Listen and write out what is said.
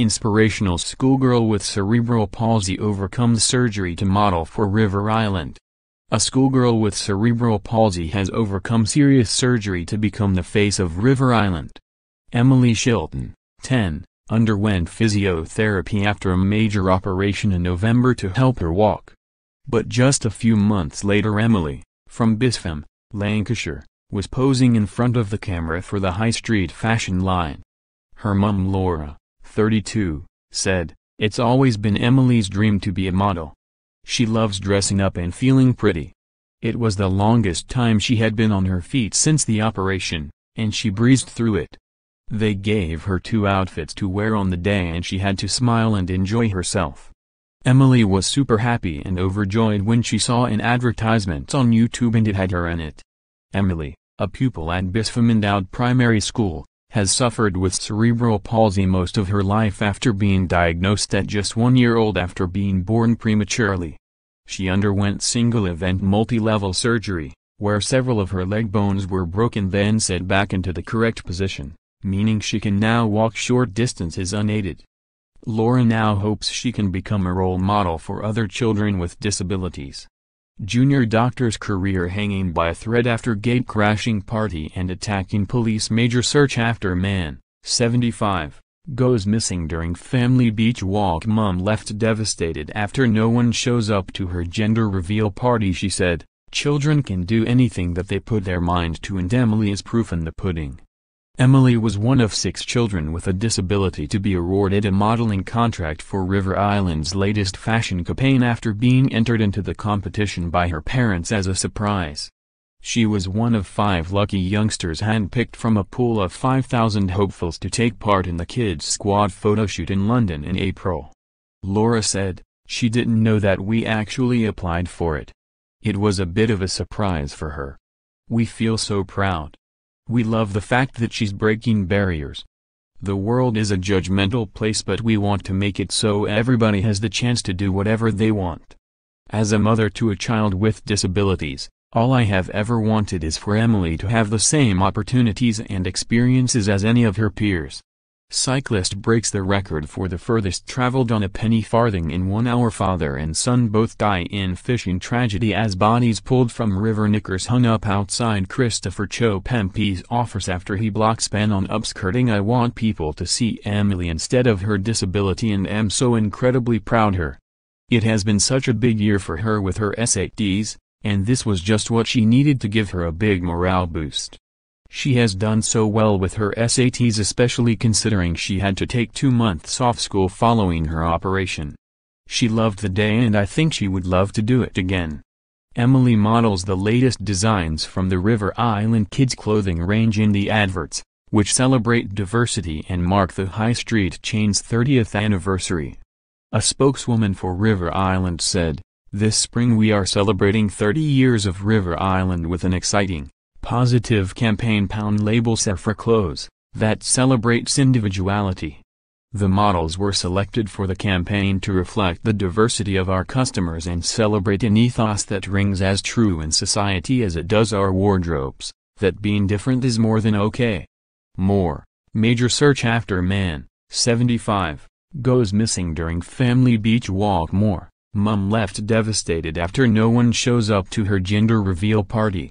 Inspirational schoolgirl with cerebral palsy overcomes surgery to model for River Island. A schoolgirl with cerebral palsy has overcome serious surgery to become the face of River Island. Emily Shilton, 10, underwent physiotherapy after a major operation in November to help her walk. But just a few months later Emily, from Bispham, Lancashire, was posing in front of the camera for the high street fashion line. Her mum Laura, 32, said, It's always been Emily's dream to be a model. She loves dressing up and feeling pretty. It was the longest time she had been on her feet since the operation, and she breezed through it. They gave her two outfits to wear on the day and she had to smile and enjoy herself. Emily was super happy and overjoyed when she saw an advertisement on YouTube and it had her in it. Emily, a pupil at Bisfamindad Primary School, has suffered with cerebral palsy most of her life after being diagnosed at just one year old after being born prematurely. She underwent single-event multi-level surgery, where several of her leg bones were broken then set back into the correct position, meaning she can now walk short distances unaided. Laura now hopes she can become a role model for other children with disabilities junior doctor's career hanging by a thread after gate crashing party and attacking police major search after man, 75, goes missing during family beach walk mom left devastated after no one shows up to her gender reveal party she said, children can do anything that they put their mind to and Emily is proof in the pudding. Emily was one of six children with a disability to be awarded a modeling contract for River Island's latest fashion campaign after being entered into the competition by her parents as a surprise. She was one of five lucky youngsters handpicked from a pool of 5,000 hopefuls to take part in the kids' squad photoshoot in London in April. Laura said, she didn't know that we actually applied for it. It was a bit of a surprise for her. We feel so proud. We love the fact that she's breaking barriers. The world is a judgmental place but we want to make it so everybody has the chance to do whatever they want. As a mother to a child with disabilities, all I have ever wanted is for Emily to have the same opportunities and experiences as any of her peers. Cyclist breaks the record for the furthest traveled on a penny farthing in one hour Father and son both die in fishing tragedy as bodies pulled from river Nickers hung up outside Christopher Cho MP's office after he blocks Ben on upskirting I want people to see Emily instead of her disability and am so incredibly proud her. It has been such a big year for her with her SATs, and this was just what she needed to give her a big morale boost. She has done so well with her SATs especially considering she had to take two months off school following her operation. She loved the day and I think she would love to do it again. Emily models the latest designs from the River Island Kids clothing range in the adverts, which celebrate diversity and mark the High Street chain's 30th anniversary. A spokeswoman for River Island said, This spring we are celebrating 30 years of River Island with an exciting, positive campaign pound label set for clothes that celebrates individuality. The models were selected for the campaign to reflect the diversity of our customers and celebrate an ethos that rings as true in society as it does our wardrobes, that being different is more than okay. More, major search after man, 75, goes missing during family beach walk more, mum left devastated after no one shows up to her gender reveal party.